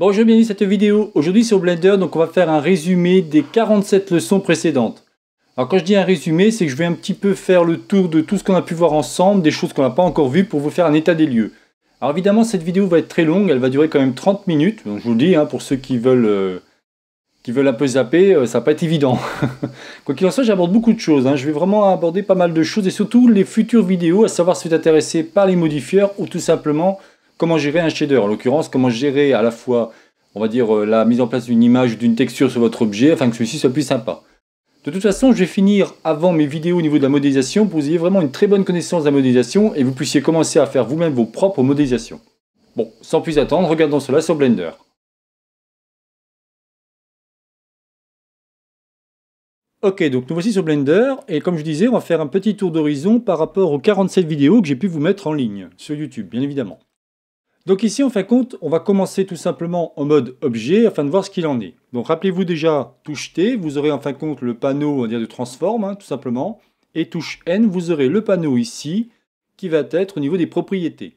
Bonjour, bienvenue cette vidéo. Aujourd'hui sur Blender, donc on va faire un résumé des 47 leçons précédentes. Alors quand je dis un résumé, c'est que je vais un petit peu faire le tour de tout ce qu'on a pu voir ensemble, des choses qu'on n'a pas encore vues pour vous faire un état des lieux. Alors évidemment cette vidéo va être très longue, elle va durer quand même 30 minutes, donc je vous le dis, hein, pour ceux qui veulent, euh, qui veulent un peu zapper, euh, ça va pas être évident. Quoi qu'il en soit, j'aborde beaucoup de choses, hein. je vais vraiment aborder pas mal de choses, et surtout les futures vidéos, à savoir si vous êtes intéressé par les modifieurs ou tout simplement comment gérer un shader. En l'occurrence, comment gérer à la fois, on va dire, euh, la mise en place d'une image, ou d'une texture sur votre objet, afin que celui-ci soit plus sympa. De toute façon, je vais finir avant mes vidéos au niveau de la modélisation pour que vous ayez vraiment une très bonne connaissance de la modélisation et vous puissiez commencer à faire vous-même vos propres modélisations. Bon, sans plus attendre, regardons cela sur Blender. Ok, donc nous voici sur Blender, et comme je disais, on va faire un petit tour d'horizon par rapport aux 47 vidéos que j'ai pu vous mettre en ligne, sur YouTube, bien évidemment. Donc ici, en fin de compte, on va commencer tout simplement en mode objet afin de voir ce qu'il en est. Donc rappelez-vous déjà, touche T, vous aurez en fin de compte le panneau de transform, hein, tout simplement. Et touche N, vous aurez le panneau ici qui va être au niveau des propriétés.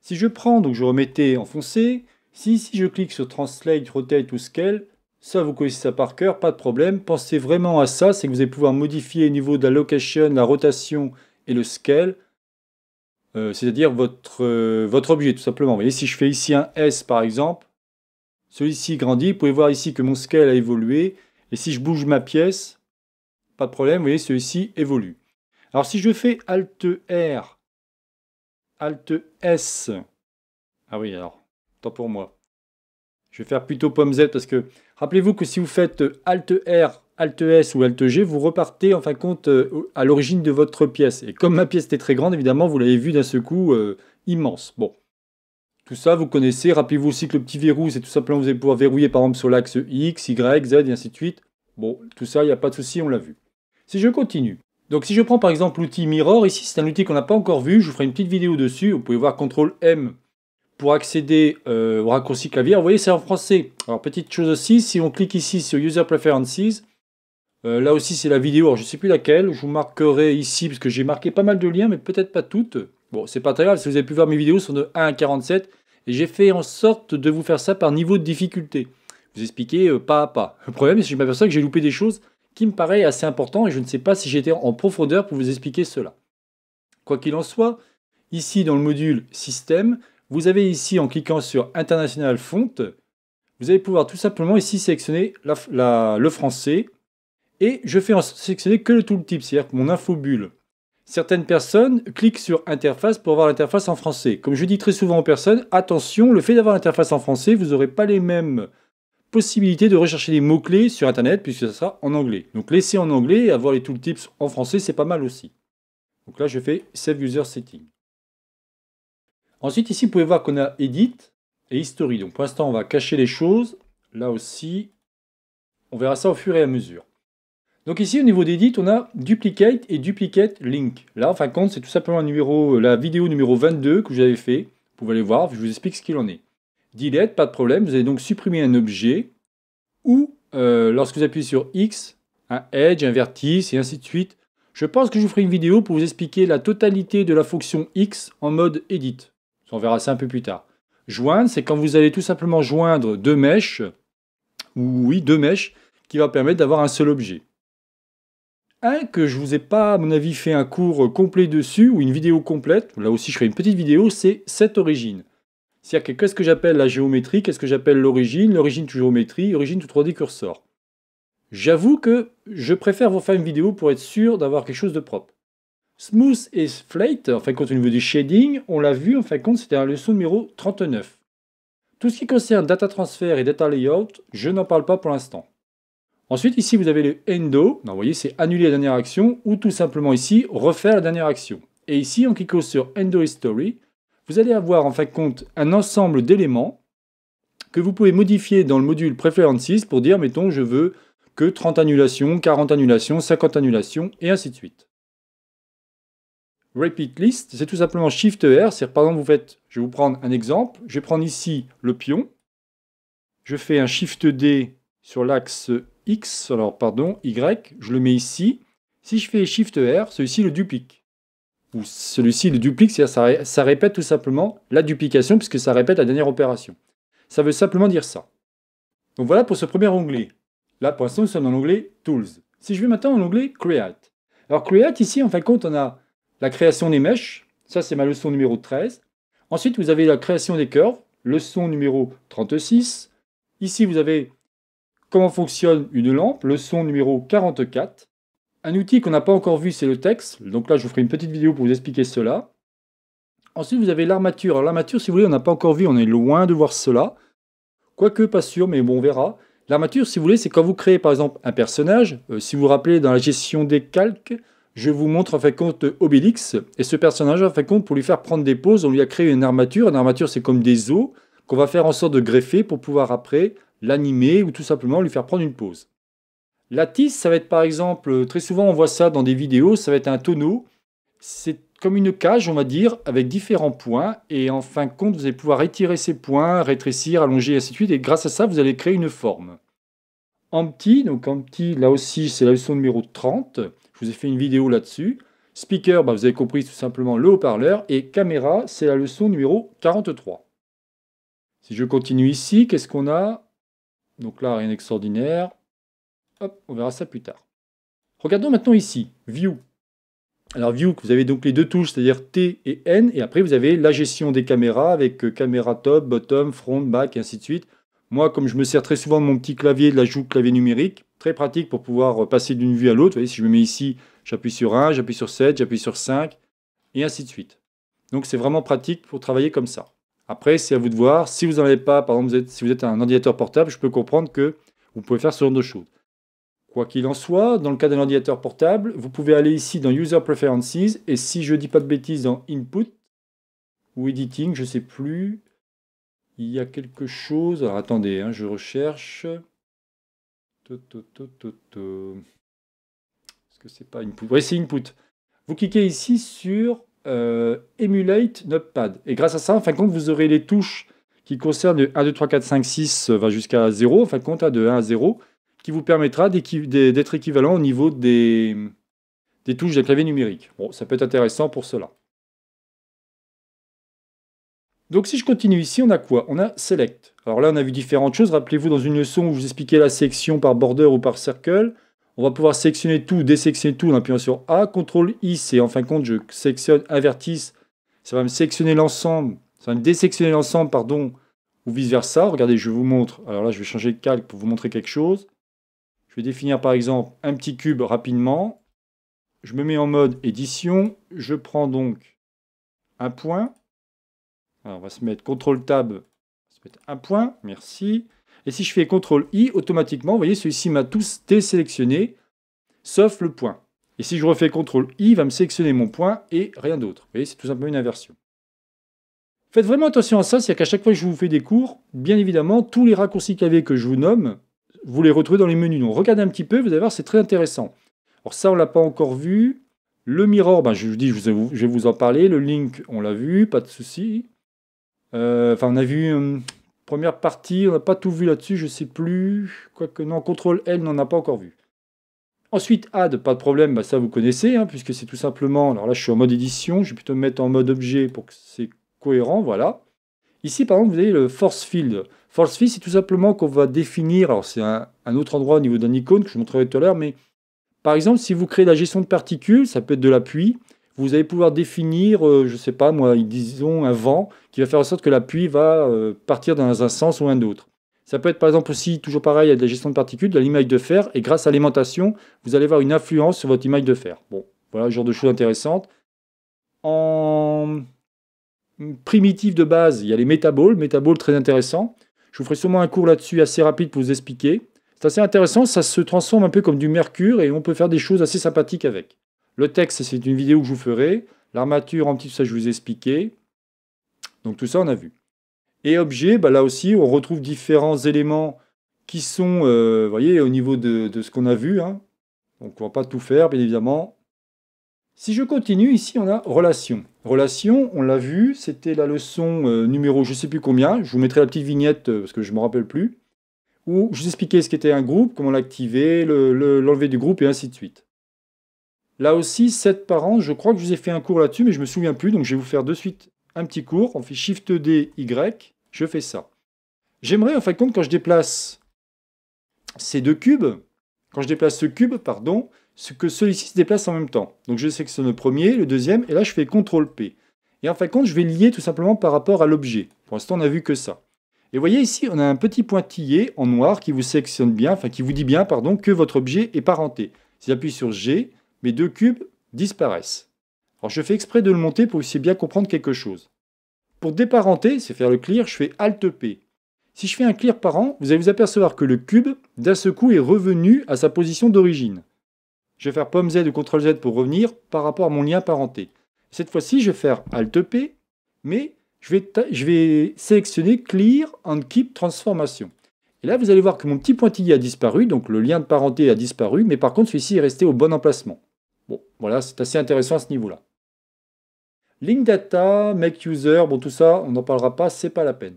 Si je prends, donc je remettais enfoncé, si ici je clique sur Translate, Rotate ou Scale, ça vous connaissez ça par cœur, pas de problème. Pensez vraiment à ça, c'est que vous allez pouvoir modifier au niveau de la location, la rotation et le scale euh, c'est-à-dire votre, euh, votre objet tout simplement. Vous voyez, si je fais ici un S par exemple, celui-ci grandit, vous pouvez voir ici que mon scale a évolué, et si je bouge ma pièce, pas de problème, vous voyez, celui-ci évolue. Alors si je fais Alt R, Alt S, ah oui alors, tant pour moi, je vais faire plutôt pomme Z parce que rappelez-vous que si vous faites Alt R Alt e S ou Alt G, vous repartez en fin compte euh, à l'origine de votre pièce. Et comme ma pièce était très grande, évidemment, vous l'avez vu d'un seul coup euh, immense. Bon. Tout ça, vous connaissez. Rappelez-vous aussi que le petit verrou, c'est tout simplement, vous allez pouvoir verrouiller par exemple sur l'axe X, Y, Z et ainsi de suite. Bon, tout ça, il n'y a pas de souci, on l'a vu. Si je continue. Donc si je prends par exemple l'outil Mirror, ici c'est un outil qu'on n'a pas encore vu, je vous ferai une petite vidéo dessus, vous pouvez voir CTRL M pour accéder euh, au raccourci clavier. Vous voyez, c'est en français. Alors petite chose aussi, si on clique ici sur User Preferences, euh, là aussi, c'est la vidéo, je ne sais plus laquelle. Je vous marquerai ici, parce que j'ai marqué pas mal de liens, mais peut-être pas toutes. Bon, c'est pas très grave, si vous avez pu voir mes vidéos, sont de 1 à 47. Et j'ai fait en sorte de vous faire ça par niveau de difficulté. Vous expliquer euh, pas à pas. Le problème, c'est que je m'aperçois que j'ai loupé des choses qui me paraissent assez importantes, et je ne sais pas si j'étais en profondeur pour vous expliquer cela. Quoi qu'il en soit, ici dans le module Système, vous avez ici, en cliquant sur International Font, vous allez pouvoir tout simplement ici sélectionner le français, et je fais en sélectionner que le tooltip, c'est-à-dire mon infobulle. Certaines personnes cliquent sur interface pour avoir l'interface en français. Comme je dis très souvent aux personnes, attention, le fait d'avoir l'interface en français, vous n'aurez pas les mêmes possibilités de rechercher des mots-clés sur Internet puisque ça sera en anglais. Donc laisser en anglais et avoir les tooltips en français, c'est pas mal aussi. Donc là, je fais Save User Setting. Ensuite, ici, vous pouvez voir qu'on a Edit et History. Donc pour l'instant, on va cacher les choses. Là aussi, on verra ça au fur et à mesure. Donc ici, au niveau d'edit, on a duplicate et duplicate link. Là, en fin de compte, c'est tout simplement euh, la vidéo numéro 22 que j'avais fait. Vous pouvez aller voir, je vous explique ce qu'il en est. Delete, pas de problème, vous allez donc supprimer un objet ou euh, lorsque vous appuyez sur X, un edge, un vertice et ainsi de suite. Je pense que je vous ferai une vidéo pour vous expliquer la totalité de la fonction X en mode edit. On verra ça un peu plus tard. Joindre, c'est quand vous allez tout simplement joindre deux mèches, ou oui, deux mèches, qui va permettre d'avoir un seul objet que je vous ai pas, à mon avis, fait un cours euh, complet dessus ou une vidéo complète. Là aussi, je ferai une petite vidéo, c'est cette origine. C'est-à-dire qu'est-ce que, j'appelle la géométrie, qu'est-ce que j'appelle l'origine, l'origine to géométrie, l'origine tout 3D cursor. J'avoue que je préfère vous faire une vidéo pour être sûr d'avoir quelque chose de propre. Smooth et Flat, en fin de compte au niveau du shading, on l'a vu, en fin de compte c'était la leçon numéro 39. Tout ce qui concerne data transfer et data layout, je n'en parle pas pour l'instant. Ensuite, ici, vous avez le endo. vous voyez, c'est annuler la dernière action ou tout simplement ici, refaire la dernière action. Et ici, en cliquant sur Endo History, vous allez avoir en fin de compte un ensemble d'éléments que vous pouvez modifier dans le module Preferences pour dire, mettons, je veux que 30 annulations, 40 annulations, 50 annulations, et ainsi de suite. Repeat List, c'est tout simplement Shift e R, c'est par exemple, vous faites, je vais vous prendre un exemple, je vais prendre ici le pion, je fais un Shift D sur l'axe X, alors pardon, Y, je le mets ici. Si je fais Shift R, celui-ci le duplique. Ou celui-ci le duplique, c'est-à-dire ça, ça répète tout simplement la duplication puisque ça répète la dernière opération. Ça veut simplement dire ça. Donc voilà pour ce premier onglet. Là, pour l'instant, nous sommes dans l'onglet Tools. Si je vais maintenant dans l'onglet Create. Alors Create, ici, en fin de compte, on a la création des mèches. Ça, c'est ma leçon numéro 13. Ensuite, vous avez la création des curves, leçon numéro 36. Ici, vous avez comment fonctionne une lampe, leçon numéro 44. Un outil qu'on n'a pas encore vu, c'est le texte. Donc là, je vous ferai une petite vidéo pour vous expliquer cela. Ensuite, vous avez l'armature. l'armature, si vous voulez, on n'a pas encore vu, on est loin de voir cela. Quoique, pas sûr, mais bon, on verra. L'armature, si vous voulez, c'est quand vous créez par exemple un personnage. Euh, si vous vous rappelez, dans la gestion des calques, je vous montre en fait compte Obélix. Et ce personnage, en fait compte, pour lui faire prendre des poses, on lui a créé une armature. Une armature, c'est comme des os qu'on va faire en sorte de greffer pour pouvoir après l'animer ou tout simplement lui faire prendre une pause. La ça va être par exemple, euh, très souvent on voit ça dans des vidéos, ça va être un tonneau. C'est comme une cage, on va dire, avec différents points. Et en fin de compte, vous allez pouvoir étirer ces points, rétrécir, allonger, et ainsi de suite. Et grâce à ça, vous allez créer une forme. En donc en là aussi, c'est la leçon numéro 30. Je vous ai fait une vidéo là-dessus. Speaker, bah, vous avez compris tout simplement le haut-parleur. Et caméra, c'est la leçon numéro 43. Si je continue ici, qu'est-ce qu'on a donc là, rien d'extraordinaire. Hop, on verra ça plus tard. Regardons maintenant ici, View. Alors View, vous avez donc les deux touches, c'est-à-dire T et N, et après vous avez la gestion des caméras avec euh, caméra top, bottom, front, back, et ainsi de suite. Moi, comme je me sers très souvent de mon petit clavier, de la clavier numérique, très pratique pour pouvoir euh, passer d'une vue à l'autre. Vous voyez, si je me mets ici, j'appuie sur 1, j'appuie sur 7, j'appuie sur 5, et ainsi de suite. Donc c'est vraiment pratique pour travailler comme ça. Après, c'est à vous de voir. Si vous n'en avez pas, par exemple, si vous êtes un ordinateur portable, je peux comprendre que vous pouvez faire ce genre de choses. Quoi qu'il en soit, dans le cas d'un ordinateur portable, vous pouvez aller ici dans User Preferences et si je ne dis pas de bêtises, dans Input ou Editing, je ne sais plus. Il y a quelque chose. Alors attendez, hein, je recherche. Est-ce que c'est pas Input Oui, c'est Input. Vous cliquez ici sur euh, Emulate Notepad. Et grâce à ça, en fin de compte, vous aurez les touches qui concernent de 1, 2, 3, 4, 5, 6, va jusqu'à 0, en fin de compte, de 1 à 0, qui vous permettra d'être équivalent au niveau des, touches d'un clavier numérique. Bon, ça peut être intéressant pour cela. Donc si je continue ici, on a quoi On a Select. Alors là, on a vu différentes choses. Rappelez-vous, dans une leçon où je vous expliquais la section par border ou par circle, on va pouvoir sectionner tout, désectionner tout en appuyant sur A. CTRL I, c'est en fin de compte, je sectionne avertisse Ça va me sectionner l'ensemble. Ça va me désectionner l'ensemble, pardon, ou vice versa. Regardez, je vous montre. Alors là, je vais changer de calque pour vous montrer quelque chose. Je vais définir par exemple un petit cube rapidement. Je me mets en mode édition. Je prends donc un point. Alors on va se mettre CTRL Tab. On va se mettre un point. Merci. Et si je fais CTRL-I, automatiquement, vous voyez, celui-ci m'a tous désélectionné, sauf le point. Et si je refais CTRL-I, il va me sélectionner mon point et rien d'autre. Vous voyez, c'est tout simplement une inversion. Faites vraiment attention à ça, cest à qu'à chaque fois que je vous fais des cours, bien évidemment, tous les raccourcis clavier que je vous nomme, vous les retrouvez dans les menus. Donc regardez un petit peu, vous allez voir, c'est très intéressant. Alors ça, on ne l'a pas encore vu. Le mirror, ben, je vous dis, je, vais vous en parler. Le link, on l'a vu, pas de souci. Euh, enfin, on a vu... Hum, Première partie, on n'a pas tout vu là-dessus, je ne sais plus. Quoique, non, contrôle L, n'en a pas encore vu. Ensuite, add, pas de problème, bah, ça vous connaissez, hein, puisque c'est tout simplement. Alors là, je suis en mode édition, je vais plutôt me mettre en mode objet pour que c'est cohérent, voilà. Ici, par exemple, vous avez le force field. Force field, c'est tout simplement qu'on va définir. Alors, c'est un, autre endroit au niveau d'un icône que je montrerai tout à l'heure, mais par exemple, si vous créez la gestion de particules, ça peut être de l'appui vous allez pouvoir définir, euh, je ne sais pas moi, disons un vent qui va faire en sorte que la pluie va euh, partir dans un sens ou un autre. Ça peut être par exemple aussi, toujours pareil, il de la gestion de particules, de l'image de fer, et grâce à l'alimentation, vous allez avoir une influence sur votre image de fer. Bon, voilà, genre de choses intéressantes. En primitif de base, il y a les métaboles, métaboles très intéressants. Je vous ferai sûrement un cours là-dessus assez rapide pour vous expliquer. C'est assez intéressant, ça se transforme un peu comme du mercure et on peut faire des choses assez sympathiques avec. Le texte, c'est une vidéo que je vous ferai. L'armature, en petit, tout ça, je vous ai expliqué. Donc tout ça, on a vu. Et objet, bah, là aussi, on retrouve différents éléments qui sont, euh, vous voyez, au niveau de, ce qu'on a vu. Hein. Donc on ne va pas tout faire, bien évidemment. Si je continue, ici on a relation. Relation, on l'a vu, c'était la leçon euh, numéro je ne sais plus combien, je vous mettrai la petite vignette euh, parce que je ne me rappelle plus, où je vous expliquais ce qu'était un groupe, comment l'activer, l'enlever du groupe et ainsi de suite. Là aussi, sept par je crois que je vous ai fait un cours là-dessus, mais je ne me souviens plus, donc je vais vous faire de suite un petit cours. On fait Shift D, Y, je fais ça. J'aimerais, en fin de compte, quand je déplace ces deux cubes, quand je déplace ce cube, pardon, que celui-ci se déplace en même temps. Donc je sélectionne le premier, le deuxième, et là je fais CTRL P. Et en fin de compte, je vais lier tout simplement par rapport à l'objet. Pour l'instant, on n'a vu que ça. Et vous voyez ici, on a un petit pointillé en noir qui vous sélectionne bien, enfin qui vous dit bien, pardon, que votre objet est parenté. Si j'appuie sur G, mes deux cubes disparaissent. Alors je fais exprès de le monter pour essayer bien comprendre quelque chose. Pour déparenter, c'est faire le clear, je fais Alt P. Si je fais un clear parent, vous allez vous apercevoir que le cube, d'un seul coup, est revenu à sa position d'origine. Je vais faire pomme Z ou CTRL Z pour revenir par rapport à mon lien parenté. Cette fois-ci, je vais faire Alt P, mais je vais, je vais, sélectionner Clear and Keep Transformation. Et là, vous allez voir que mon petit pointillé a disparu, donc le lien de parenté a disparu, mais par contre, celui-ci est resté au bon emplacement. Bon, voilà, c'est assez intéressant à ce niveau-là. Link data, make user, bon tout ça, on n'en parlera pas, c'est pas la peine.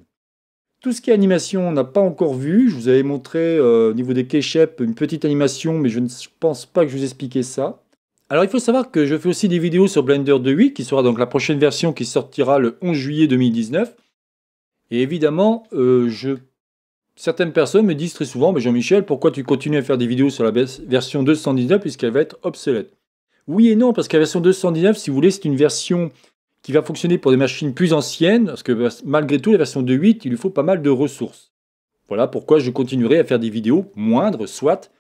Tout ce qui est animation, on n'a pas encore vu. Je vous avais montré euh, au niveau des k une petite animation, mais je ne pense pas que je vous expliquais ça. Alors il faut savoir que je fais aussi des vidéos sur Blender 2.8, qui sera donc la prochaine version qui sortira le 11 juillet 2019. Et évidemment, euh, je... certaines personnes me disent très souvent, mais Jean-Michel, pourquoi tu continues à faire des vidéos sur la version 219 puisqu'elle va être obsolète oui et non, parce que la version 219, si vous voulez, c'est une version qui va fonctionner pour des machines plus anciennes, parce que bah, malgré tout, la version 2.8, il lui faut pas mal de ressources. Voilà pourquoi je continuerai à faire des vidéos moindres, soit,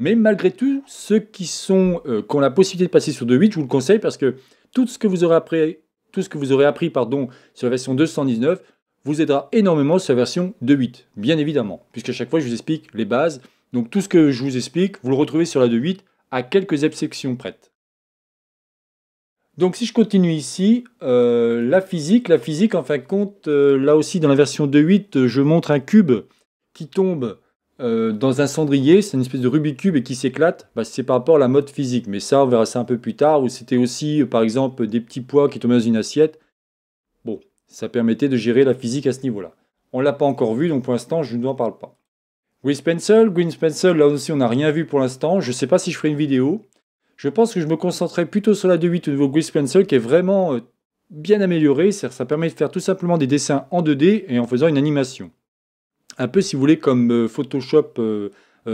mais malgré tout, ceux qui, sont, euh, ont la possibilité de passer sur 2.8, je vous le conseille, parce que tout ce que vous aurez appris, tout ce que vous aurez appris pardon, sur la version 219 vous aidera énormément sur la version 2.8, bien évidemment, puisque à chaque fois, je vous explique les bases. Donc tout ce que je vous explique, vous le retrouvez sur la 2.8 à quelques exceptions prêtes. Donc si je continue ici, euh, la physique, la physique en fin de compte, euh, là aussi dans la version 2.8, je montre un cube qui tombe euh, dans un cendrier, c'est une espèce de Rubik's Cube et qui s'éclate, bah, c'est par rapport à la mode physique, mais ça on verra ça un peu plus tard, où c'était aussi par exemple des petits pois qui tombaient dans une assiette. Bon, ça permettait de gérer la physique à ce niveau-là. On ne l'a pas encore vu, donc pour l'instant je ne vous en parle pas. Green Spencer, Green Pencil, là aussi on n'a rien vu pour l'instant, je ne sais pas si je ferai une vidéo, je pense que je me concentrerai plutôt sur la 2.8 au niveau Grease Pencil qui est vraiment euh, bien améliorée. Ça permet de faire tout simplement des dessins en 2D et en faisant une animation. Un peu si vous voulez comme euh, Photoshop, euh,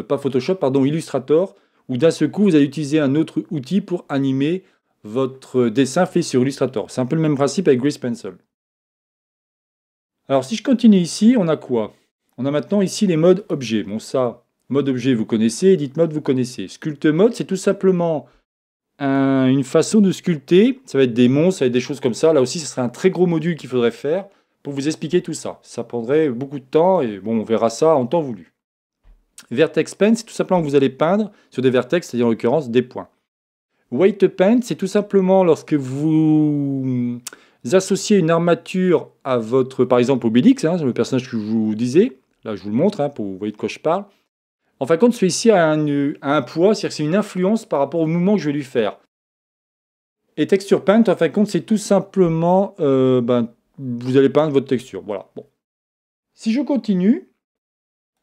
pas Photoshop, pardon, Illustrator, où d'un seul coup vous allez utiliser un autre outil pour animer votre dessin fait sur Illustrator. C'est un peu le même principe avec Grease Pencil. Alors si je continue ici, on a quoi On a maintenant ici les modes objets. Bon ça, mode objet vous connaissez, edit mode vous connaissez. Sculpt mode, c'est tout simplement une façon de sculpter. Ça va être des monstres, ça va être des choses comme ça. Là aussi, ce serait un très gros module qu'il faudrait faire pour vous expliquer tout ça. Ça prendrait beaucoup de temps et bon, on verra ça en temps voulu. Vertex Paint, c'est tout simplement que vous allez peindre sur des vertex, c'est-à-dire en l'occurrence des points. Weight Paint, c'est tout simplement lorsque vous associez une armature à votre, par exemple, Obélix, hein, le personnage que je vous disais, là je vous le montre hein, pour vous voyez de quoi je parle, en fin de compte, celui-ci a un, poids, c'est-à-dire que c'est une influence par rapport au mouvement que je vais lui faire. Et texture paint, en fin de compte, c'est tout simplement, euh, ben, vous allez peindre votre texture. Voilà. Bon. Si je continue,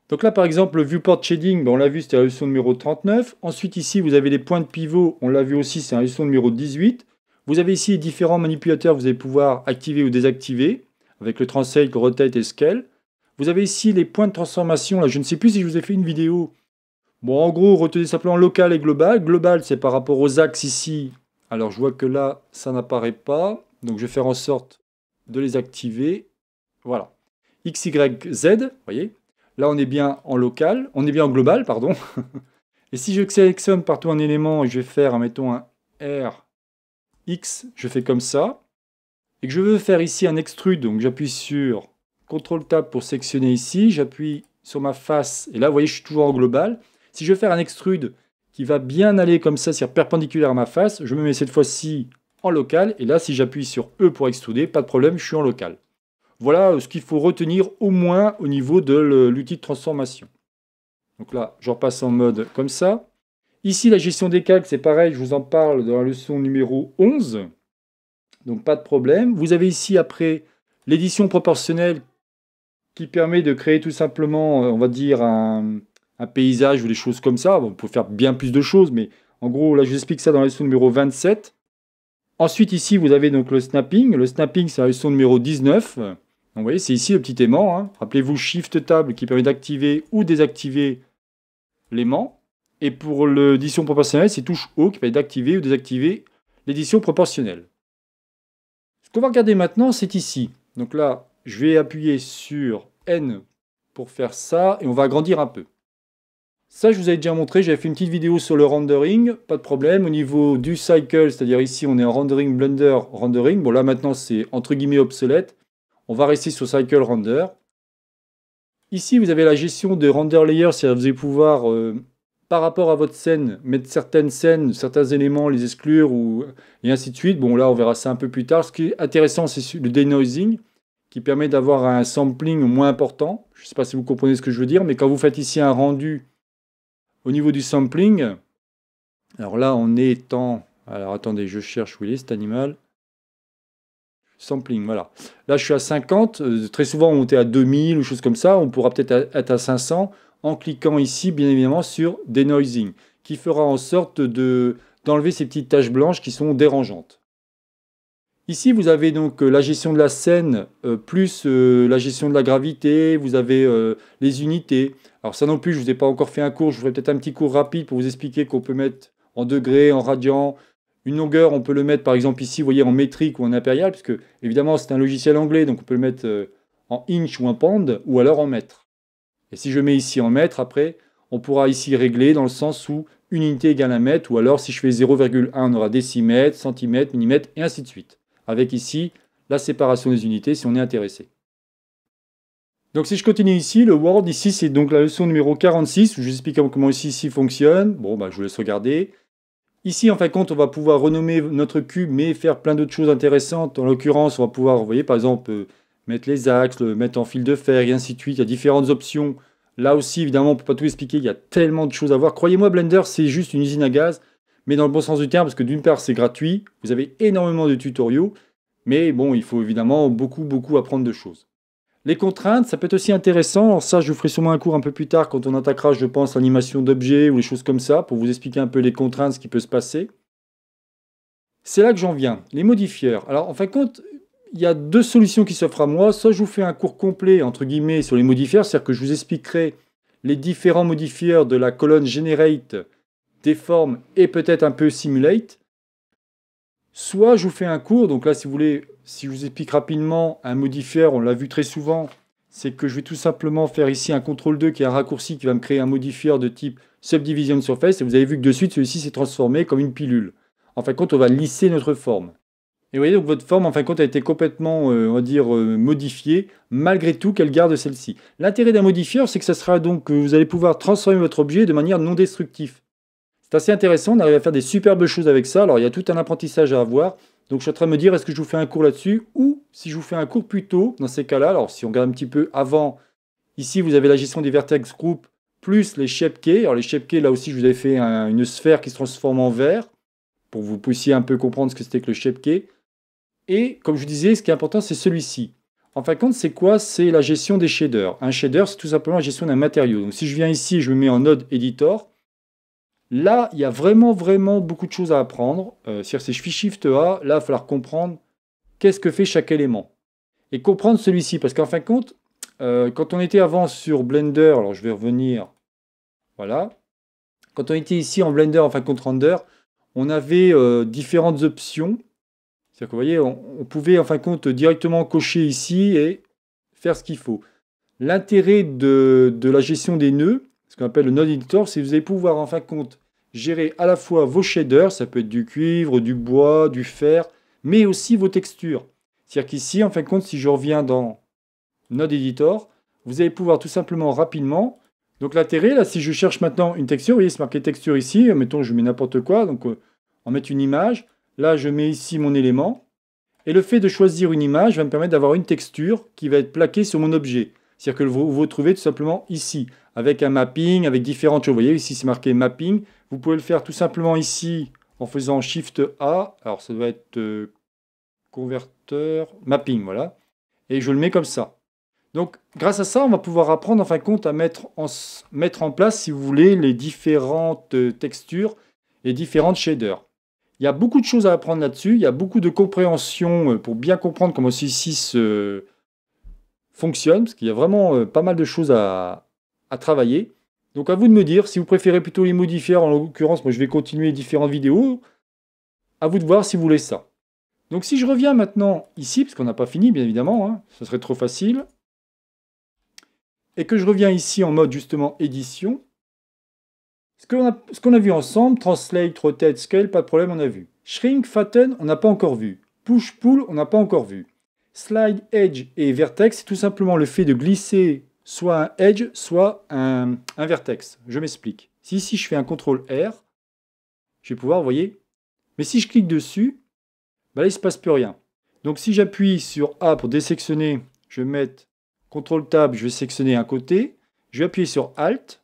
donc là, par exemple, le viewport shading, ben, on l'a vu, c'était la leçon numéro 39. Ensuite, ici, vous avez les points de pivot, on l'a vu aussi, c'est la leçon numéro 18. Vous avez ici les différents manipulateurs que vous allez pouvoir activer ou désactiver, avec le translate, le rotate et scale. Vous avez ici les points de transformation. Là, je ne sais plus si je vous ai fait une vidéo. Bon, en gros, retenez simplement local et global. Global, c'est par rapport aux axes ici. Alors, je vois que là, ça n'apparaît pas. Donc, je vais faire en sorte de les activer. Voilà. X, Y, Z, vous voyez. Là, on est bien en local. On est bien en global, pardon. et si je sélectionne partout un élément et je vais faire, mettons, un R, X, je fais comme ça. Et que je veux faire ici un extrude, donc j'appuie sur CTRL Tab pour sectionner ici, j'appuie sur ma face, et là, vous voyez, je suis toujours en global. Si je veux faire un extrude qui va bien aller comme ça, c'est-à-dire perpendiculaire à ma face, je me mets cette fois-ci en local, et là, si j'appuie sur E pour extruder, pas de problème, je suis en local. Voilà euh, ce qu'il faut retenir au moins au niveau de l'outil de transformation. Donc là, je repasse en mode comme ça. Ici, la gestion des calques, c'est pareil, je vous en parle dans la leçon numéro 11. Donc pas de problème. Vous avez ici après l'édition proportionnelle qui permet de créer tout simplement, euh, on va dire, un, paysage ou des choses comme ça. on peut faire bien plus de choses, mais en gros, là, je vous explique ça dans la leçon numéro 27. Ensuite, ici, vous avez donc le snapping. Le snapping, c'est la leçon numéro 19. vous voyez, c'est ici le petit aimant. Hein. Rappelez-vous, Shift Table qui permet d'activer ou désactiver l'aimant. Et pour l'édition proportionnelle, c'est touche O qui permet d'activer ou désactiver l'édition proportionnelle. Ce qu'on va regarder maintenant, c'est ici. Donc là, je vais appuyer sur N pour faire ça, et on va agrandir un peu. Ça, je vous avais déjà montré, j'avais fait une petite vidéo sur le rendering, pas de problème. Au niveau du cycle, c'est-à-dire ici, on est en rendering, blender, rendering. Bon, là, maintenant, c'est entre guillemets obsolète. On va rester sur cycle render. Ici, vous avez la gestion de render layers c'est-à-dire vous allez pouvoir, euh, par rapport à votre scène, mettre certaines scènes, certains éléments, les exclure, ou, et ainsi de suite. Bon, là, on verra ça un peu plus tard. Ce qui est intéressant, c'est le denoising qui permet d'avoir un sampling moins important. Je ne sais pas si vous comprenez ce que je veux dire, mais quand vous faites ici un rendu au niveau du sampling, alors là on est en... Alors attendez, je cherche où il est cet animal. Sampling, voilà. Là je suis à 50, euh, très souvent on était à 2000 ou choses comme ça, on pourra peut-être être à 500 en cliquant ici bien évidemment sur Denoising, qui fera en sorte de d'enlever ces petites taches blanches qui sont dérangeantes. Ici, vous avez donc euh, la gestion de la scène, euh, plus euh, la gestion de la gravité, vous avez les unités. Alors ça non plus, je ne vous ai pas encore fait un cours, je vous ferai peut-être un petit cours rapide pour vous expliquer qu'on peut mettre en degrés, en radians, une longueur, on peut le mettre par exemple ici, vous voyez, en métrique ou en impérial, puisque évidemment c'est un logiciel anglais, donc on peut le mettre en inch ou en pound, ou alors en mètre. Et si je mets ici en mètre, après, on pourra ici régler dans le sens où une unité égale un mètre, ou alors si je fais 0,1, on aura décimètre, centimètre, millimètre, et ainsi de suite avec ici la séparation des unités si on est intéressé. Donc si je continue ici, le Word, ici c'est donc la leçon numéro 46, où je vous explique comment ici, ici fonctionne. Bon, bah, je vous laisse regarder. Ici, en fin de compte, on va pouvoir renommer notre cube, mais faire plein d'autres choses intéressantes. En l'occurrence, on va pouvoir, vous voyez, par exemple, euh, mettre les axes, le mettre en fil de fer, et ainsi de suite. Il y a différentes options. Là aussi, évidemment, on ne peut pas tout expliquer, il y a tellement de choses à voir. Croyez-moi, Blender, c'est juste une usine à gaz mais dans le bon sens du terme, parce que d'une part, c'est gratuit, vous avez énormément de tutoriaux, mais bon, il faut évidemment beaucoup, beaucoup apprendre de choses. Les contraintes, ça peut être aussi intéressant. Alors ça, je vous ferai sûrement un cours un peu plus tard quand on attaquera, je pense, l'animation d'objets ou les choses comme ça, pour vous expliquer un peu les contraintes, ce qui peut se passer. C'est là que j'en viens. Les modifieurs. Alors, en fin de compte, il y a deux solutions qui s'offrent à moi. Soit je vous fais un cours complet, entre guillemets, sur les modifieurs, c'est-à-dire que je vous expliquerai les différents modifieurs de la colonne Generate formes, et peut-être un peu Simulate. Soit je vous fais un cours, donc là si vous voulez, si je vous explique rapidement un modifier, on l'a vu très souvent, c'est que je vais tout simplement faire ici un CTRL 2 qui est un raccourci qui va me créer un modifier de type subdivision surface et vous avez vu que de suite celui-ci s'est transformé comme une pilule. En fin de compte, on va lisser notre forme. Et vous voyez donc votre forme en fin de compte a été complètement euh, on va dire euh, modifiée malgré tout qu'elle garde celle-ci. L'intérêt d'un modifier, c'est que ça sera donc que euh, vous allez pouvoir transformer votre objet de manière non destructive. C'est assez intéressant, on arrive à faire des superbes choses avec ça. Alors il y a tout un apprentissage à avoir. Donc je suis en train de me dire, est-ce que je vous fais un cours là-dessus ou si je vous fais un cours plus tôt dans ces cas-là Alors si on regarde un petit peu avant, ici vous avez la gestion des vertex group plus les Key. Alors les Key, là aussi je vous ai fait une sphère qui se transforme en vert pour que vous puissiez un peu comprendre ce que c'était que le Key. Et comme je vous disais, ce qui est important, c'est celui-ci. En fin de compte, c'est quoi C'est la gestion des shaders. Un shader, c'est tout simplement la gestion d'un matériau. Donc si je viens ici, je me mets en node editor. Là, il y a vraiment, vraiment beaucoup de choses à apprendre. Euh, si je fais Shift A, là, il va falloir comprendre qu'est-ce que fait chaque élément. Et comprendre celui-ci, parce qu'en fin de compte, euh, quand on était avant sur Blender, alors je vais revenir, voilà. Quand on était ici en Blender, en fin de compte Render, on avait euh, différentes options. C'est-à-dire que vous voyez, on, pouvait en fin de compte directement cocher ici et faire ce qu'il faut. L'intérêt de, de la gestion des nœuds, ce qu'on appelle le node editor, c'est que vous allez pouvoir en fin de compte gérer à la fois vos shaders, ça peut être du cuivre, du bois, du fer, mais aussi vos textures. C'est-à-dire qu'ici, en fin de compte, si je reviens dans Node Editor, vous allez pouvoir tout simplement rapidement. Donc l'intérêt, là, si je cherche maintenant une texture, vous voyez, c'est marqué texture ici, mettons, je mets n'importe quoi, donc en euh, on met une image. Là, je mets ici mon élément. Et le fait de choisir une image va me permettre d'avoir une texture qui va être plaquée sur mon objet. C'est-à-dire que vous vous trouvez tout simplement ici avec un mapping, avec différentes choses. Vous voyez, ici, c'est marqué mapping. Vous pouvez le faire tout simplement ici en faisant Shift A. Alors, ça doit être euh, converteur mapping, voilà. Et je le mets comme ça. Donc, grâce à ça, on va pouvoir apprendre, en fin de compte, à mettre en, mettre en place, si vous voulez, les différentes euh, textures et différentes shaders. Il y a beaucoup de choses à apprendre là-dessus. Il y a beaucoup de compréhension euh, pour bien comprendre comment ceci se fonctionne, parce qu'il y a vraiment pas mal de choses à, à travailler. Donc à vous de me dire si vous préférez plutôt les modifier. En l'occurrence, moi je vais continuer différentes vidéos. À vous de voir si vous voulez ça. Donc si je reviens maintenant ici, parce qu'on n'a pas fini bien évidemment, hein, ce serait trop facile, et que je reviens ici en mode justement édition, ce qu'on a, vu ensemble, translate, rotate, scale, pas de problème, on a vu. Shrink, fatten, on n'a pas encore vu. Push, pull, on n'a pas encore vu. Slide, edge et vertex, c'est tout simplement le fait de glisser soit un edge, soit un, un vertex. Je m'explique. Si ici je fais un CTRL R, je vais pouvoir, vous voyez, mais si je clique dessus, bah là il ne se passe plus rien. Donc si j'appuie sur A pour désectionner, je vais mettre CTRL Tab, je vais sectionner un côté, je vais appuyer sur Alt,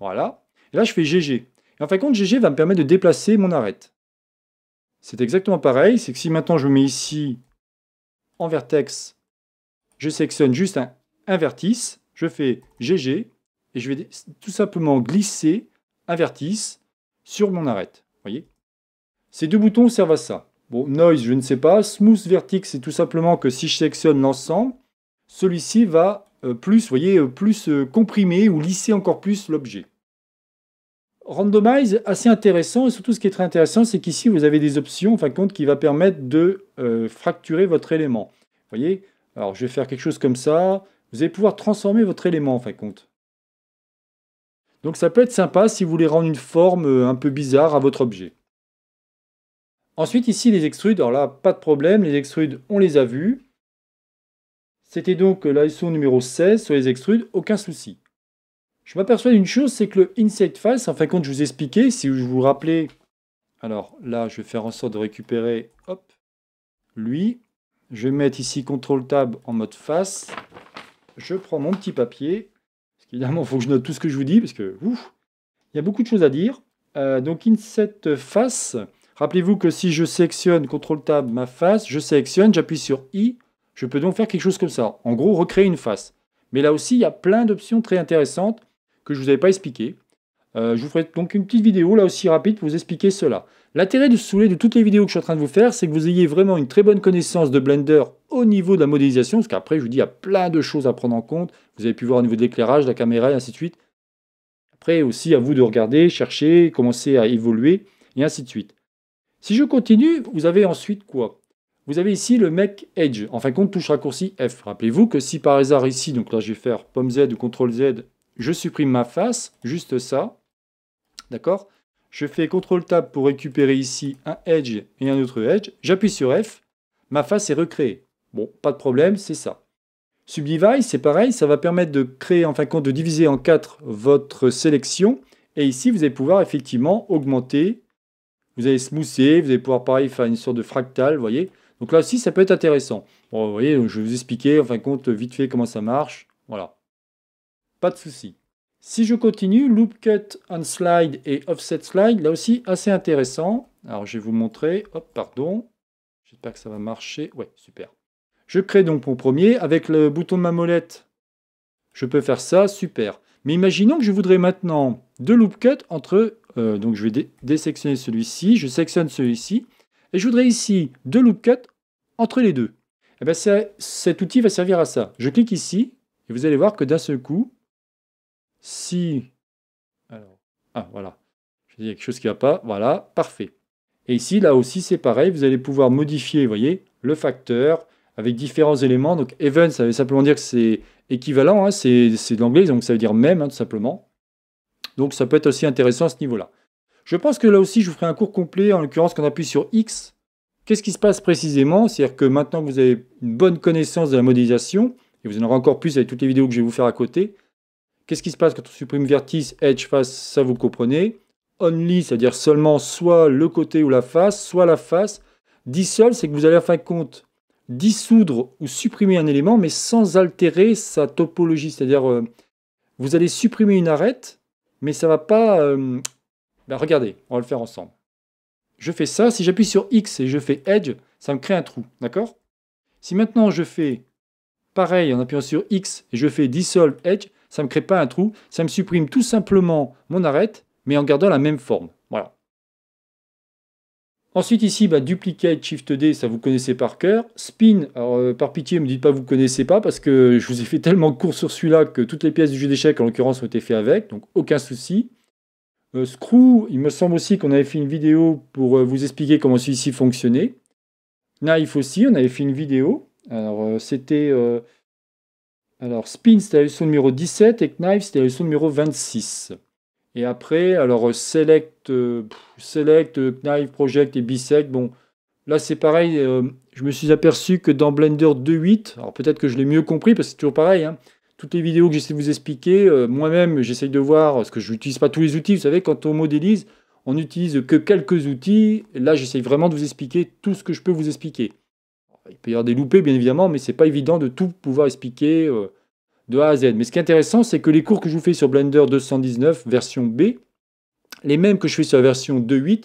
voilà, et là je fais GG. en fin de compte, GG va me permettre de déplacer mon arête. C'est exactement pareil, c'est que si maintenant je me mets ici en vertex, je sectionne juste un un vertice, je fais GG, et je vais tout simplement glisser un sur mon arête. voyez Ces deux boutons servent à ça. Bon, noise, je ne sais pas. Smooth vertice, c'est tout simplement que si je sélectionne l'ensemble, celui-ci va euh, plus, voyez, euh, plus euh, comprimer ou lisser encore plus l'objet. Randomize, assez intéressant, et surtout ce qui est très intéressant, c'est qu'ici vous avez des options, compte, qui va permettre de fracturer votre élément. Vous voyez Alors je vais faire quelque chose comme ça, vous allez pouvoir transformer votre élément en fin de compte. Donc ça peut être sympa si vous voulez rendre une forme euh, un peu bizarre à votre objet. Ensuite ici les extrudes, alors là pas de problème, les extrudes on les a vus. C'était donc euh, l'iso numéro 16 sur les extrudes, aucun souci. Je m'aperçois d'une chose, c'est que le Insect face, en fin de compte je vous expliquais, si vous vous rappelez, alors là je vais faire en sorte de récupérer, hop, lui, je vais mettre ici CTRL Tab en mode face, je prends mon petit papier. évidemment il faut que je note tout ce que je vous dis, parce que ouf, il y a beaucoup de choses à dire. Euh, donc donc, cette face. Rappelez-vous que si je sélectionne CTRL Tab ma face, je sélectionne, j'appuie sur I, je peux donc faire quelque chose comme ça. En gros, recréer une face. Mais là aussi, il y a plein d'options très intéressantes que je ne vous avais pas expliquées. Euh, je vous ferai donc une petite vidéo là aussi rapide pour vous expliquer cela. L'intérêt du soulet de toutes les vidéos que je suis en train de vous faire, c'est que vous ayez vraiment une très bonne connaissance de Blender au niveau de la modélisation, parce qu'après, je vous dis, il y a plein de choses à prendre en compte. Vous avez pu voir au niveau de l'éclairage, de la caméra, et ainsi de suite. Après, aussi, à vous de regarder, chercher, commencer à évoluer, et ainsi de suite. Si je continue, vous avez ensuite quoi vous avez ici le mec Edge, en fin de compte touche raccourci F. Rappelez-vous que si par hasard ici, donc là je vais faire pomme Z ou CTRL Z, je supprime ma face, juste ça, d'accord je fais CTRL Tab pour récupérer ici un Edge et un autre Edge, j'appuie sur F, ma face est recréée. Bon, pas de problème, c'est ça. Subdivide, c'est pareil, ça va permettre de créer, en fin de compte, de diviser en quatre votre sélection. Et ici, vous allez pouvoir effectivement augmenter, vous allez smousser, vous allez pouvoir pareil faire une sorte de fractal, vous voyez. Donc là aussi, ça peut être intéressant. Bon, vous voyez, je vais vous expliquer, en fin de compte, vite fait comment ça marche. Voilà. Pas de souci. Si je continue, loop cut on slide et offset slide, là aussi assez intéressant. Alors je vais vous montrer, hop, pardon, j'espère que ça va marcher. Ouais, super. Je crée donc mon premier avec le bouton de ma molette. Je peux faire ça, super. Mais imaginons que je voudrais maintenant deux loop cuts entre... Euh, donc je vais désectionner celui-ci, je sectionne celui-ci, et je voudrais ici deux loop cuts entre les deux. Et eh bien cet outil va servir à ça. Je clique ici, et vous allez voir que d'un seul coup, si... Alors, ah, voilà. a quelque chose qui ne va pas. Voilà, parfait. Et ici, là aussi, c'est pareil. Vous allez pouvoir modifier, vous voyez, le facteur avec différents éléments. Donc, even, ça veut simplement dire que c'est équivalent. Hein, c'est de l'anglais, donc ça veut dire même, hein, tout simplement. Donc, ça peut être aussi intéressant à ce niveau-là. Je pense que là aussi, je vous ferai un cours complet, en l'occurrence, quand on appuie sur X. Qu'est-ce qui se passe précisément C'est-à-dire que maintenant que vous avez une bonne connaissance de la modélisation, et vous en aurez encore plus avec toutes les vidéos que je vais vous faire à côté, Qu'est-ce qui se passe quand on supprime vertice, edge, face Ça, vous comprenez. Only, c'est-à-dire seulement soit le côté ou la face, soit la face. Dissolve, c'est que vous allez en fin de compte dissoudre ou supprimer un élément, mais sans altérer sa topologie. C'est-à-dire, euh, vous allez supprimer une arête, mais ça ne va pas... Euh, ben, regardez, on va le faire ensemble. Je fais ça, si j'appuie sur X et je fais Edge, ça me crée un trou, d'accord Si maintenant je fais pareil en appuyant sur X et je fais Dissolve Edge, ça ne me crée pas un trou, ça me supprime tout simplement mon arête, mais en gardant la même forme. Voilà. Ensuite ici, bah, duplicate shift D, ça vous connaissez par cœur. Spin, alors, euh, par pitié, ne me dites pas que vous ne connaissez pas parce que je vous ai fait tellement court sur celui-là que toutes les pièces du jeu d'échecs en l'occurrence ont été faites avec, donc aucun souci. Euh, screw, il me semble aussi qu'on avait fait une vidéo pour euh, vous expliquer comment celui-ci fonctionnait. Knife aussi, on avait fait une vidéo. Alors c'était alors, Spin, c'était la leçon numéro 17 et Knife, c'était la leçon numéro 26. Et après, alors, euh, Select, euh, select euh, Knife, Project et Bisect, bon, là, c'est pareil. je me suis aperçu que dans Blender 2.8, alors peut-être que je l'ai mieux compris, parce que c'est toujours pareil, hein, toutes les vidéos que j'essaie de vous expliquer, moi-même, j'essaye de voir, parce que je n'utilise pas tous les outils, vous savez, quand on modélise, on n'utilise que quelques outils. Là, j'essaye vraiment de vous expliquer tout ce que je peux vous expliquer il peut y avoir des loupés, bien évidemment, mais ce n'est pas évident de tout pouvoir expliquer euh, de A à Z. Mais ce qui est intéressant, c'est que les cours que je vous fais sur Blender 219 version B, les mêmes que je fais sur la version 2.8,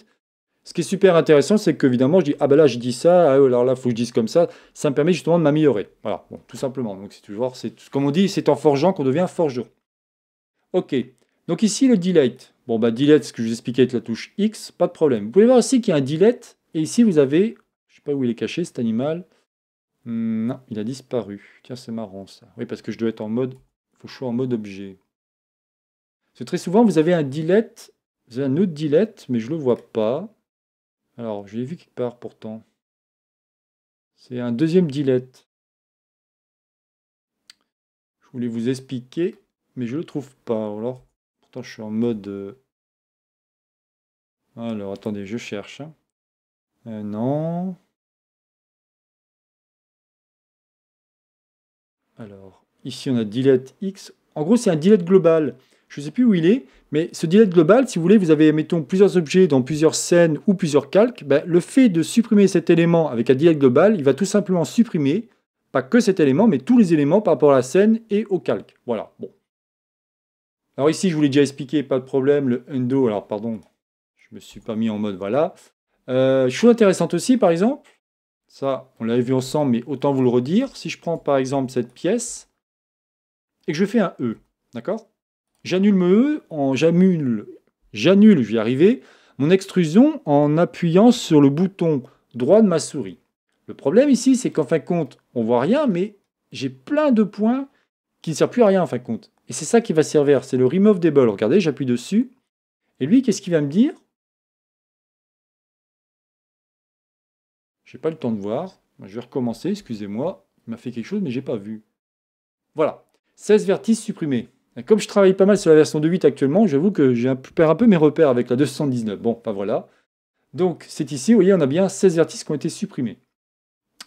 ce qui est super intéressant, c'est qu'évidemment, je dis, ah ben là, je dis ça, ah, alors là, il faut que je dise comme ça. Ça me permet justement de m'améliorer. Voilà, bon, tout simplement. Donc, c'est toujours, comme on dit, c'est en forgeant qu'on devient forgeron. OK. Donc, ici, le delete. Bon, bah, delete, ce que je vous expliquais avec la touche X, pas de problème. Vous pouvez voir aussi qu'il y a un delete, et ici, vous avez je sais pas où il est caché cet animal. Hmm, non, il a disparu. Tiens, c'est marrant ça. Oui, parce que je dois être en mode. Il faut choisir en mode objet. C'est très souvent, vous avez un delete. Vous avez un autre delete, mais je le vois pas. Alors, je l'ai vu quelque part pourtant. C'est un deuxième delete. Je voulais vous expliquer, mais je le trouve pas. Alors, pourtant, je suis en mode. Euh, alors, attendez, je cherche. Hein. Euh, non. Alors, ici, on a delete x. En gros, c'est un delete global. Je ne sais plus où il est, mais ce delete global, si vous voulez, vous avez, mettons, plusieurs objets dans plusieurs scènes ou plusieurs calques. Ben, le fait de supprimer cet élément avec un delete global, il va tout simplement supprimer, pas que cet élément, mais tous les éléments par rapport à la scène et au calque. Voilà, bon. Alors ici, je vous l'ai déjà expliqué, pas de problème, le undo, alors pardon, je me suis pas mis en mode voilà. Euh, chose intéressante aussi, par exemple, ça, on l'avait vu ensemble, mais autant vous le redire. Si je prends par exemple cette pièce et que je fais un E, d'accord J'annule mon E, j'annule, j'annule, je vais arriver, mon extrusion en appuyant sur le bouton droit de ma souris. Le problème ici, c'est qu'en fin de compte, on voit rien, mais j'ai plein de points qui ne servent plus à rien en fin de compte. Et c'est ça qui va servir, c'est le remove debug. Regardez, j'appuie dessus. Et lui, qu'est-ce qu'il va me dire J'ai pas le temps de voir. Je vais recommencer, excusez-moi. Il m'a fait quelque chose, mais j'ai pas vu. Voilà. 16 vertices supprimés. comme je travaille pas mal sur la version 2.8 actuellement, j'avoue que j'ai un, un peu mes repères avec la 219. Bon, pas ben voilà. Donc, c'est ici, vous voyez, on a bien 16 vertices qui ont été supprimés.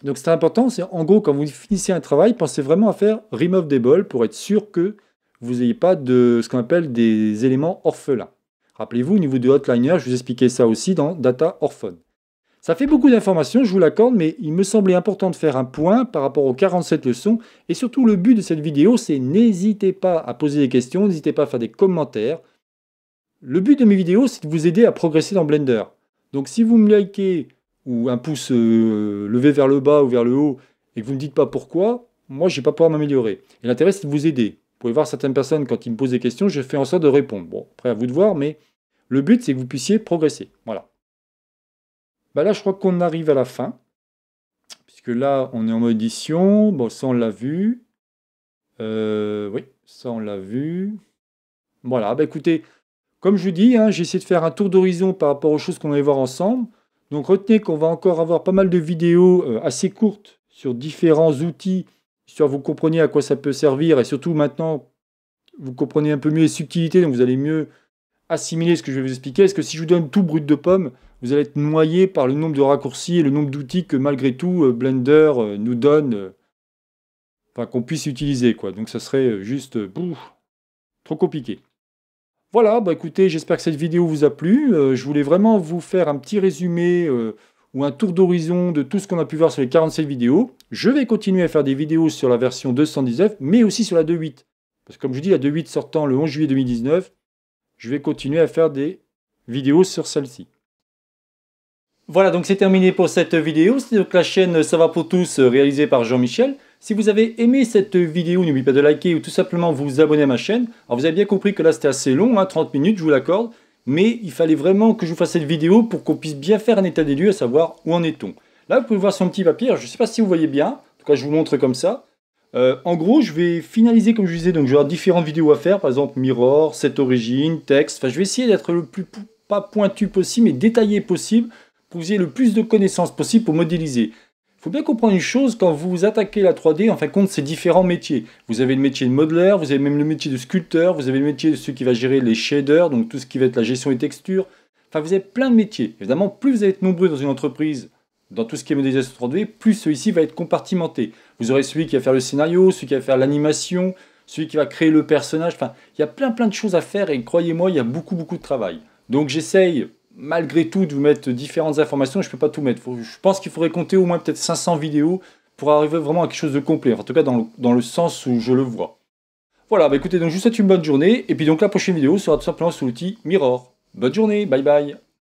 Donc, c'est important. C'est en gros, quand vous finissez un travail, pensez vraiment à faire remove des pour être sûr que vous n'ayez pas de ce qu'on appelle des éléments orphelins. Rappelez-vous, au niveau de Hotliner, je vous expliquais ça aussi dans Data Orphone. Ça fait beaucoup d'informations, je vous l'accorde, mais il me semblait important de faire un point par rapport aux 47 leçons. Et surtout, le but de cette vidéo, c'est n'hésitez pas à poser des questions, n'hésitez pas à faire des commentaires. Le but de mes vidéos, c'est de vous aider à progresser dans Blender. Donc si vous me likez ou un pouce euh, levé vers le bas ou vers le haut et que vous ne me dites pas pourquoi, moi, je ne vais pas pouvoir m'améliorer. Et l'intérêt, c'est de vous aider. Vous pouvez voir certaines personnes, quand ils me posent des questions, je fais en sorte de répondre. Bon, après, à vous de voir, mais le but, c'est que vous puissiez progresser. Voilà. Bah là, je crois qu'on arrive à la fin. Puisque là, on est en mode édition. Bon, ça, on l'a vu. Euh, oui, ça, on l'a vu. Voilà, bah écoutez, comme je vous dis, hein, j'ai essayé de faire un tour d'horizon par rapport aux choses qu'on allait voir ensemble. Donc retenez qu'on va encore avoir pas mal de vidéos euh, assez courtes sur différents outils, histoire vous compreniez à quoi ça peut servir et surtout maintenant, vous comprenez un peu mieux les subtilités, donc vous allez mieux assimiler ce que je vais vous expliquer. Est-ce que si je vous donne tout brut de pomme, vous allez être noyé par le nombre de raccourcis et le nombre d'outils que malgré tout euh, Blender euh, nous donne, euh, enfin qu'on puisse utiliser quoi. Donc ça serait juste trop compliqué. Voilà, bah écoutez, j'espère que cette vidéo vous a plu. je voulais vraiment vous faire un petit résumé ou un tour d'horizon de tout ce qu'on a pu voir sur les 47 vidéos. Je vais continuer à faire des vidéos sur la version 219, mais aussi sur la 2.8. Parce que comme je dis, la 2.8 sortant le 11 juillet 2019, je vais continuer à faire des vidéos sur celle-ci. Voilà, donc c'est terminé pour cette vidéo. C'est donc la chaîne euh, Ça va pour tous, euh, réalisée par Jean-Michel. Si vous avez aimé cette euh, vidéo, n'oubliez pas de liker ou tout simplement vous abonner à ma chaîne. Alors vous avez bien compris que là c'était assez long, 30 hein, minutes, je vous l'accorde. Mais il fallait vraiment que je vous fasse cette vidéo pour qu'on puisse bien faire un état des lieux, à savoir où en est-on. Là, vous pouvez voir son petit papier. Je ne sais pas si vous voyez bien. En tout cas, je vous montre comme ça. en gros, je vais finaliser, comme je disais, donc je vais avoir différentes vidéos à faire. Par exemple, Mirror, cette origine, texte. Enfin, je vais essayer d'être le plus, pas pointu possible, mais détaillé possible vous ayez le plus de connaissances possible pour modéliser. Il faut bien comprendre une chose, quand vous vous attaquez à la 3D, en fin de compte, c'est différents métiers. Vous avez le métier de modeleur, vous avez même le métier de sculpteur, vous avez le métier de celui qui va gérer les shaders, donc tout ce qui va être la gestion des textures. Enfin, vous avez plein de métiers. Évidemment, plus vous allez être nombreux dans une entreprise, dans tout ce qui est modélisation 3D, plus celui-ci va être compartimenté. Vous aurez celui qui va faire le scénario, celui qui va faire l'animation, celui qui va créer le personnage. Enfin, il y a plein plein de choses à faire et croyez-moi, il y a beaucoup beaucoup de travail. Donc j'essaye malgré tout de vous mettre différentes informations. Je ne peux pas tout mettre. je pense qu'il faudrait compter au moins peut-être 500 vidéos pour arriver vraiment à quelque chose de complet. en tout cas, dans le, sens où je le vois. Voilà, bah écoutez, donc je vous souhaite une bonne journée. Et puis donc la prochaine vidéo sera tout simplement sur l'outil Mirror. Bonne journée, bye bye